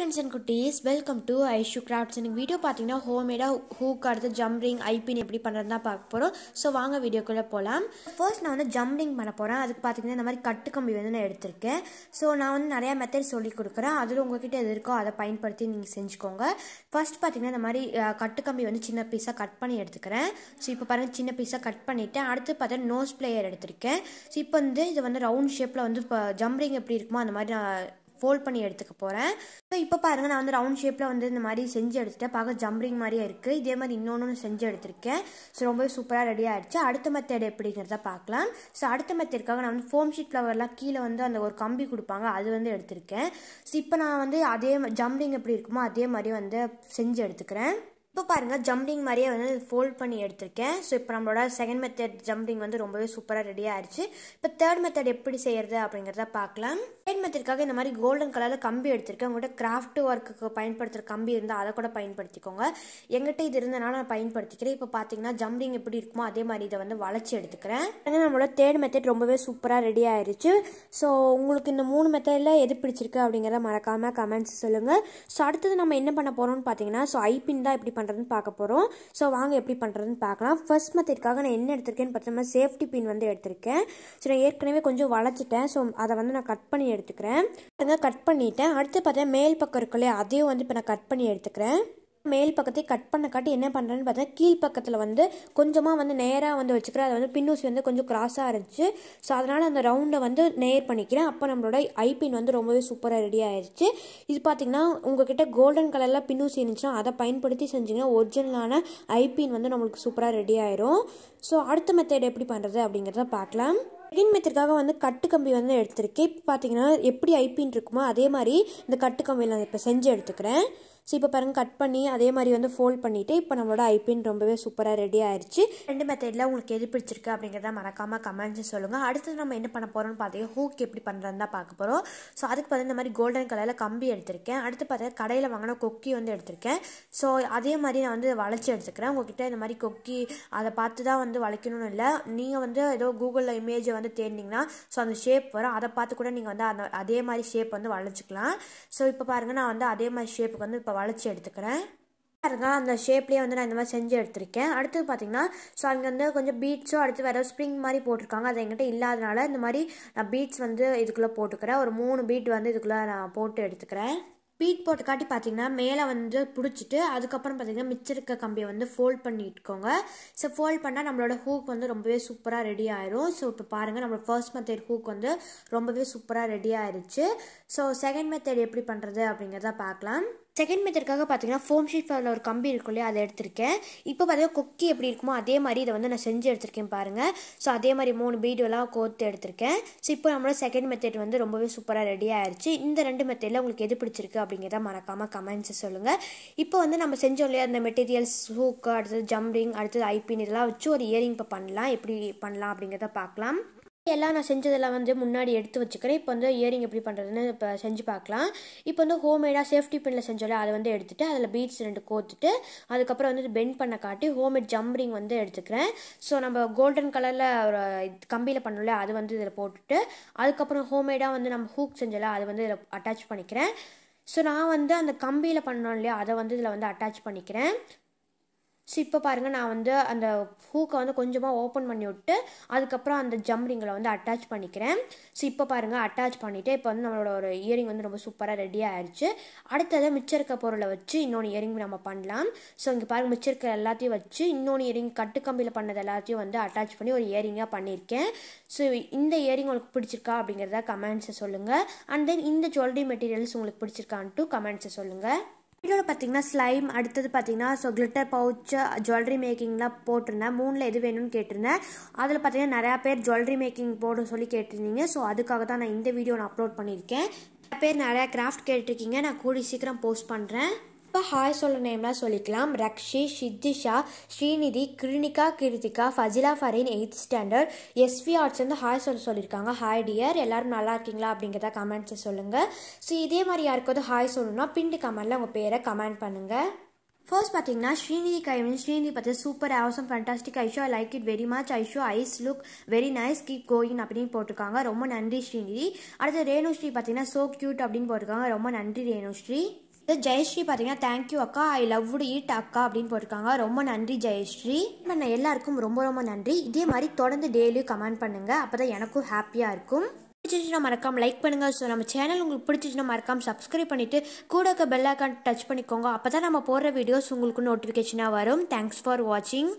friends and குட்டீஸ் welcome to Aishu crafts எனக்கு video பார்த்தீங்கன்னா ஹோம்மேடாக ஹூக் அடுத்து ஜம்ப்ரிங் ஐபின் எப்படி பண்ணுறதுனா பார்க்க போகிறோம் ஸோ வாங்க வீடியோக்குள்ளே போகலாம் ஃபர்ஸ்ட் நான் வந்து ஜம்ரிங் பண்ண போகிறேன் அதுக்கு பார்த்தீங்கன்னா இந்த மாதிரி கட்டு கம்பி வந்து நான் எடுத்திருக்கேன் ஸோ நான் வந்து நிறையா மெத்தட் சொல்லி கொடுக்குறேன் அதில் உங்கள்கிட்ட எது இருக்கோ அதை பயன்படுத்தி நீங்கள் செஞ்சுக்கோங்க ஃபர்ஸ்ட் பார்த்தீங்கன்னா இந்த மாதிரி கட்டுக்கம்பி வந்து சின்ன பீஸாக கட் பண்ணி எடுத்துக்கிறேன் ஸோ இப்போ பாருங்கள் சின்ன பீஸாக கட் பண்ணிவிட்டேன் அடுத்து பார்த்தீங்கன்னா நோஸ் பிளேயர் எடுத்திருக்கேன் ஸோ இப்போ வந்து இது வந்து ரவுண்ட் ஷேப்பில் வந்து இப்போ ஜம்ரிங் எப்படி இருக்குமோ அந்த மாதிரி நான் ஃபோல்ட் பண்ணி எடுத்துக்க போகிறேன் ஸோ இப்போ பாருங்கள் நான் வந்து ரவுண்ட் ஷேப்பில் வந்து இந்த மாதிரி செஞ்சு எடுத்துகிட்டேன் பார்க்க ஜம்ரிங் மாதிரியே இருக்குது இதே மாதிரி இன்னொன்று செஞ்சு எடுத்திருக்கேன் ஸோ ரொம்பவே சூப்பராக ரெடி ஆகிடுச்சு அடுத்த மெத்தேட் எப்படிங்கிறத பார்க்கலாம் ஸோ அடுத்த மெத்தேடுக்காக நான் வந்து ஃபோம் ஷீட் ஃப்ளவர்லாம் கீழே வந்து அந்த ஒரு கம்பி கொடுப்பாங்க அது வந்து எடுத்திருக்கேன் ஸோ இப்போ நான் வந்து அதே ஜம்ரிங் எப்படி இருக்குமோ அதே மாதிரி வந்து செஞ்சு எடுத்துக்கிறேன் இப்போ பாருங்கள் ஜம்பிங் மாதிரியே வந்து ஃபோல்ட் பண்ணி எடுத்திருக்கேன் ஸோ இப்போ நம்மளோட செகண்ட் மெத்தட் ஜம்பிங் வந்து ரொம்பவே சூப்பராக ரெடி ஆயிடுச்சு இப்போ தேர்ட் மெத்தட் எப்படி செய்யறது அப்படிங்கிறத பார்க்கலாம் தேர்ட் மெத்தட்காக இந்த மாதிரி கோல்டன் கலரில் கம்பி எடுத்திருக்கேன் உங்கள்கிட்ட கிராஃப்ட் ஒர்க்குக்கு பயன்படுத்துகிற கம்பி இருந்தால் அதை கூட பயன்படுத்திக்கோங்க எங்கிட்ட இது இருந்தனால நான் பயன்படுத்திக்கிறேன் இப்போ பார்த்தீங்கன்னா ஜம்பிங் எப்படி இருக்குமோ அதே மாதிரி இதை வந்து வளைச்சி எடுத்துக்கிறேன் நம்மளோட தேர்ட் மெத்தட் ரொம்பவே சூப்பராக ரெடி ஆயிடுச்சு ஸோ உங்களுக்கு இந்த மூணு மெத்தடில் எது பிடிச்சிருக்கு அப்படிங்கிறத மறக்காமல் கமெண்ட்ஸ் சொல்லுங்கள் ஸோ அடுத்தது நம்ம என்ன பண்ண போகிறோம்னு பார்த்தீங்கன்னா ஸோ ஐபின் தான் எப்படி பண்ணுறோம் பண்ணுறதுன்னு பார்க்க போகிறோம் ஸோ வாங்க எப்படி பண்ணுறதுன்னு பார்க்கலாம் ஃபர்ஸ்ட் மெத்தடுக்காக நான் என்ன எடுத்திருக்கேன்னு பார்த்தோம்னா சேஃப்டி பின் வந்து எடுத்திருக்கேன் ஸோ நான் ஏற்கனவே கொஞ்சம் வளைச்சிட்டேன் ஸோ அதை வந்து நான் கட் பண்ணி எடுத்துக்கிறேன் கட் பண்ணிவிட்டேன் அடுத்து பார்த்தா மேல் பக்கம் இருக்குல்லையே அதையும் வந்து இப்போ நான் கட் பண்ணி எடுத்துக்கிறேன் மேல் பக்கத்தை கட் பண்ண காட்டி என்ன பண்ணுறேன்னு பார்த்தா கீழ் பக்கத்தில் வந்து கொஞ்சமாக வந்து நேராக வந்து வச்சுக்கிறேன் அதை வந்து பின்னூசி வந்து கொஞ்சம் க்ராஸாக இருந்துச்சு ஸோ அதனால் அந்த ரவுண்டை வந்து நேர் பண்ணிக்கிறேன் அப்போ நம்மளோட ஐபின் வந்து ரொம்பவே சூப்பராக ரெடி ஆயிடுச்சு இது பார்த்தீங்கன்னா உங்ககிட்ட கோல்டன் கலரில் பின்னூசி இருந்துச்சுன்னா அதை பயன்படுத்தி செஞ்சிங்கன்னா ஒரிஜினலான ஐபின் வந்து நம்மளுக்கு சூப்பராக ரெடி ஆயிரும் ஸோ அடுத்த மெத்தேட் எப்படி பண்ணுறது அப்படிங்கிறத பார்க்கலாம் செகண்ட் மெத்தடுக்காக வந்து கட்டு கம்பி வந்து எடுத்திருக்கேன் இப்போ பார்த்தீங்கன்னா எப்படி ஐபின் இருக்குமோ அதே மாதிரி இந்த கட்டு கம்பியில் நான் இப்போ செஞ்சு எடுத்துக்கிறேன் ஸோ இப்போ பாருங்கள் கட் பண்ணி அதே மாதிரி வந்து ஃபோல்ட் பண்ணிவிட்டு இப்போ நம்மளோட ஐபின் ரொம்பவே சூப்பராக ரெடி ஆயிடுச்சு ரெண்டு மெத்தடில் உங்களுக்கு எது பிடிச்சிருக்கு அப்படிங்கிறத மறக்காமல் கமெண்ட்ஸ் சொல்லுங்கள் அடுத்தது நம்ம என்ன பண்ண போகிறோம்னு பார்த்தீங்கன்னா ஹூக் எப்படி பண்ணுறதுன்னு தான் பார்க்க போகிறோம் ஸோ அதுக்கு பார்த்தீங்கன்னா இந்த மாதிரி கோல்டன் கலரில் கம்பி எடுத்திருக்கேன் அடுத்து பார்த்தீங்கன்னா கடையில் வாங்கின கொக்கி வந்து எடுத்திருக்கேன் ஸோ அதே மாதிரி நான் வந்து வளைச்சி எடுத்துக்கிறேன் உங்ககிட்ட இந்த மாதிரி கொக்கி அதை பார்த்து தான் வந்து வளைக்கணும்னு இல்லை நீங்கள் வந்து ஏதோ கூகுளில் இமேஜை வந்து தேடினீங்கன்னா ஸோ அந்த ஷேப் வரும் அதை பார்த்து கூட நீங்கள் வந்து அந்த அதே மாதிரி ஷேப் வந்து வளைச்சிக்கலாம் ஸோ இப்போ பாருங்கள் நான் வந்து அதே மாதிரி ஷேப்புக்கு வந்து இப்போ வளைச்சி எடுத்துக்கிறேன் இருந்தால் அந்த ஷேப்லேயே வந்து நான் இந்த மாதிரி செஞ்சு எடுத்திருக்கேன் அடுத்தது பார்த்தீங்கன்னா ஸோ அங்கே வந்து கொஞ்சம் பீட்ஸும் அடுத்து வேறு ஸ்ப்ரிங் மாதிரி போட்டிருக்காங்க அது எங்கிட்ட இல்லாதனால இந்த மாதிரி நான் பீட்ஸ் வந்து இதுக்குள்ளே போட்டுக்கிறேன் ஒரு மூணு பீட் வந்து இதுக்குள்ளே நான் போட்டு எடுத்துக்கிறேன் பீட் போட்டு காட்டி பார்த்தீங்கன்னா மேலே வந்து பிடிச்சிட்டு அதுக்கப்புறம் பார்த்தீங்கன்னா இருக்க கம்பியை வந்து ஃபோல்ட் பண்ணிட்டுக்கோங்க ஸோ ஃபோல்ட் பண்ணால் நம்மளோட ஹூக் வந்து ரொம்பவே சூப்பராக ரெடி ஆயிரும் ஸோ இப்போ பாருங்கள் நம்மளோட ஃபர்ஸ்ட் மெத்தேட் ஹூக் வந்து ரொம்பவே சூப்பராக ரெடி ஆயிடுச்சு ஸோ செகண்ட் மெத்தேட் எப்படி பண்ணுறது அப்படிங்கிறத பார்க்கலாம் செகண்ட் மெத்தடுக்காக பார்த்தீங்கன்னா ஃபோம் ஷீட் ஃபாரில் ஒரு கம்பி இருக்கும் இல்லையா அதை எடுத்திருக்கேன் இப்போ பார்த்தீங்கன்னா கொக்கி எப்படி இருக்குமோ அதே மாதிரி இதை வந்து நான் செஞ்சு எடுத்திருக்கேன் பாருங்கள் ஸோ அதே மாதிரி மூணு பீடியோலாம் கோர்த்து எடுத்திருக்கேன் ஸோ இப்போ நம்மளோட செகண்ட் மெத்தட் வந்து ரொம்பவே சூப்பராக ரெடி ஆயிடுச்சு இந்த ரெண்டு மெத்தடில் உங்களுக்கு எது பிடிச்சிருக்கு அப்படிங்கிறத மறக்காமல் கமெண்ட்ஸ் சொல்லுங்கள் இப்போ வந்து நம்ம செஞ்சோம் இல்லையா அந்த மெட்டீரியல்ஸ் ஹூக்கு அடுத்தது ஜம்ரிங் அடுத்தது ஐபின் இதெல்லாம் வச்சு ஒரு இயரிங் இப்போ பண்ணலாம் எப்படி பண்ணலாம் அப்படிங்கிறத பார்க்கலாம் எல்லாம் நான் செஞ்சதெல்லாம் வந்து முன்னாடி எடுத்து வச்சுக்கிறேன் இப்போ வந்து இயரிங் எப்படி பண்ணுறதுன்னு இப்போ செஞ்சு பார்க்கலாம் இப்போ வந்து ஹோம்மேடாக சேஃப்டி பின்னில் செஞ்சாலே அதை வந்து எடுத்துகிட்டு அதில் பீட்ஸ் ரெண்டு கோத்துட்டு அதுக்கப்புறம் வந்து பெண்ட் பண்ண காட்டி ஹோம்மேட் ஜம்ரிங் வந்து எடுத்துக்கிறேன் ஸோ நம்ம கோல்டன் கலரில் ஒரு கம்பியில் பண்ணல அது வந்து இதில் போட்டுட்டு அதுக்கப்புறம் ஹோம்மேடாக வந்து நம்ம ஹூக் செஞ்சோல அது வந்து இதில் அட்டாச் பண்ணிக்கிறேன் ஸோ நான் வந்து அந்த கம்பியில் பண்ணோம் இல்லையா அதை வந்து இதில் வந்து அட்டாச் பண்ணிக்கிறேன் ஸோ இப்போ பாருங்கள் நான் வந்து அந்த ஹூக்கை வந்து கொஞ்சமாக ஓப்பன் பண்ணி விட்டு அதுக்கப்புறம் அந்த ஜம் வந்து அட்டாச் பண்ணிக்கிறேன் ஸோ இப்போ பாருங்கள் அட்டாச் பண்ணிவிட்டு இப்போ வந்து நம்மளோட ஒரு இயரிங் வந்து ரொம்ப சூப்பராக ரெடியாக ஆயிடுச்சு அடுத்தது மிச்சம் இருக்க பொருளை வச்சு இன்னொன்று இயரிங் நம்ம பண்ணலாம் ஸோ இங்கே பாருங்கள் மிச்சம் இருக்கிற எல்லாத்தையும் வச்சு இன்னொன்று இயரிங் கட்டுக்கம்பியில் பண்ணது எல்லாத்தையும் வந்து அட்டாச் பண்ணி ஒரு இயரிங்காக பண்ணியிருக்கேன் ஸோ இந்த இயரிங் உங்களுக்கு பிடிச்சிருக்கா அப்படிங்கிறத கமெண்ட்ஸை சொல்லுங்கள் அண்ட் தென் இந்த ஜுவல்லரி மெட்டீரியல்ஸ் உங்களுக்கு பிடிச்சிருக்கான்ட்டு கமெண்ட்ஸை சொல்லுங்கள் இதோட பார்த்தீங்கன்னா ஸ்லைம் அடுத்தது பார்த்தீங்கன்னா ஸோ கிளிட்டர் பவுச் ஜுவல்லரி மேக்கிங்லாம் போட்டிருந்தேன் மூணில் எது வேணும்னு கேட்டிருந்தேன் அதில் பார்த்தீங்கன்னா நிறையா பேர் ஜுவல்லரி மேக்கிங் போட சொல்லி கேட்டிருந்தீங்க ஸோ அதுக்காக தான் நான் இந்த வீடியோ நான் அப்லோட் பண்ணியிருக்கேன் நிறையா பேர் நிறையா கிராஃப்ட் கேட்டிருக்கீங்க நான் கூடி சீக்கிரம் போஸ்ட் பண்ணுறேன் இப்போ ஹாய் சொல்ல நேம்லாம் சொல்லிக்கலாம் Rakshi Sidhisha Srinidhi Krunika Krithika Fazila Fareen eighth standard S V arts வந்து ஹாய் சொல்ல சொல்லியிருக்காங்க ஹாய் டியர் எல்லோரும் நல்லா இருக்கீங்களா அப்படிங்கிறத கமெண்ட்ஸை சொல்லுங்கள் ஸோ இதே மாதிரி யாருக்காவது ஹாய் சொல்லணும்னா பிண்டு கமெண்டில் உங்கள் பேரை கமெண்ட் பண்ணுங்கள் ஃபர்ஸ்ட் பார்த்தீங்கன்னா ஸ்ரீநிதி கைவின் ஸ்ரீநிதி பார்த்து super awesome fantastic Aishu I like it very much Aishu eyes look very nice keep going அப்படின்னு போட்டிருக்காங்க ரொம்ப நன்றி ஸ்ரீநிதி அடுத்து ரேணுஸ்ரீ பார்த்தீங்கன்னா சோ க்யூட் அப்படின்னு போட்டிருக்காங்க ரொம்ப நன்றி ரேணுஸ்ரீ ஜெயஸ்ரீ பார்த்தீங்கன்னா தேங்க்யூ அக்கா ஐ லவ் டு ஈட் அக்கா அப்படின்னு போட்டிருக்காங்க ரொம்ப நன்றி ஜெயஸ்ரீ நான் எல்லாருக்கும் ரொம்ப ரொம்ப நன்றி இதே மாதிரி தொடர்ந்து டெய்லியும் கமெண்ட் பண்ணுங்கள் அப்போ தான் எனக்கும் ஹாப்பியாக இருக்கும் பிடிச்சிச்சுன்னா மறக்காம லைக் பண்ணுங்கள் ஸோ நம்ம சேனல் உங்களுக்கு பிடிச்சிச்சுன்னா மறக்காம சப்ஸ்கிரைப் பண்ணிவிட்டு கூட இருக்க பெல் ஐக்கான் டச் பண்ணிக்கோங்க அப்போ தான் நம்ம போடுற வீடியோஸ் உங்களுக்கு நோட்டிஃபிகேஷனாக வரும் தேங்க்ஸ் ஃபார் வாட்சிங்